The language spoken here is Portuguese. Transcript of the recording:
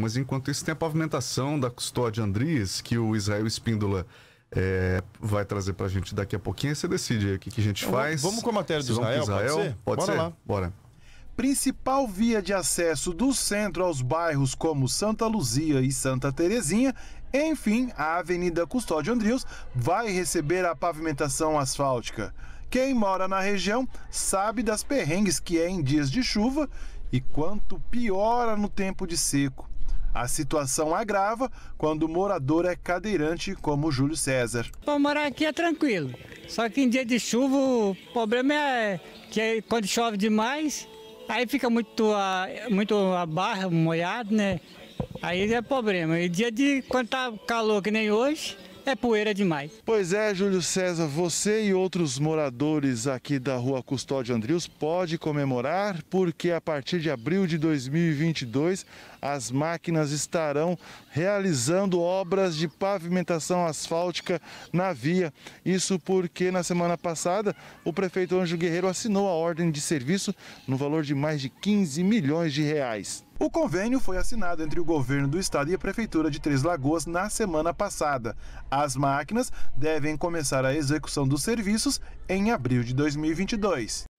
Mas enquanto isso, tem a pavimentação da custódia Andrias, que o Israel Espíndola é, vai trazer para a gente daqui a pouquinho. Aí você decide o que, que a gente então, faz. Vamos com a matéria do Israel, Israel, pode ser? Pode Bora ser? lá. Bora. Principal via de acesso do centro aos bairros como Santa Luzia e Santa Terezinha enfim, a Avenida Custódio Andrius vai receber a pavimentação asfáltica. Quem mora na região sabe das perrengues que é em dias de chuva e quanto piora no tempo de seco. A situação agrava quando o morador é cadeirante, como Júlio César. Para morar aqui é tranquilo, só que em dia de chuva o problema é que quando chove demais, aí fica muito a, muito a barra molhada, né? Aí é problema. E dia de quando tá calor que nem hoje, é poeira demais. Pois é, Júlio César, você e outros moradores aqui da rua Custódio Andrius pode comemorar, porque a partir de abril de 2022 as máquinas estarão realizando obras de pavimentação asfáltica na via. Isso porque na semana passada o prefeito Anjo Guerreiro assinou a ordem de serviço no valor de mais de 15 milhões de reais. O convênio foi assinado entre o governo do estado e a prefeitura de Três Lagoas na semana passada. As máquinas devem começar a execução dos serviços em abril de 2022.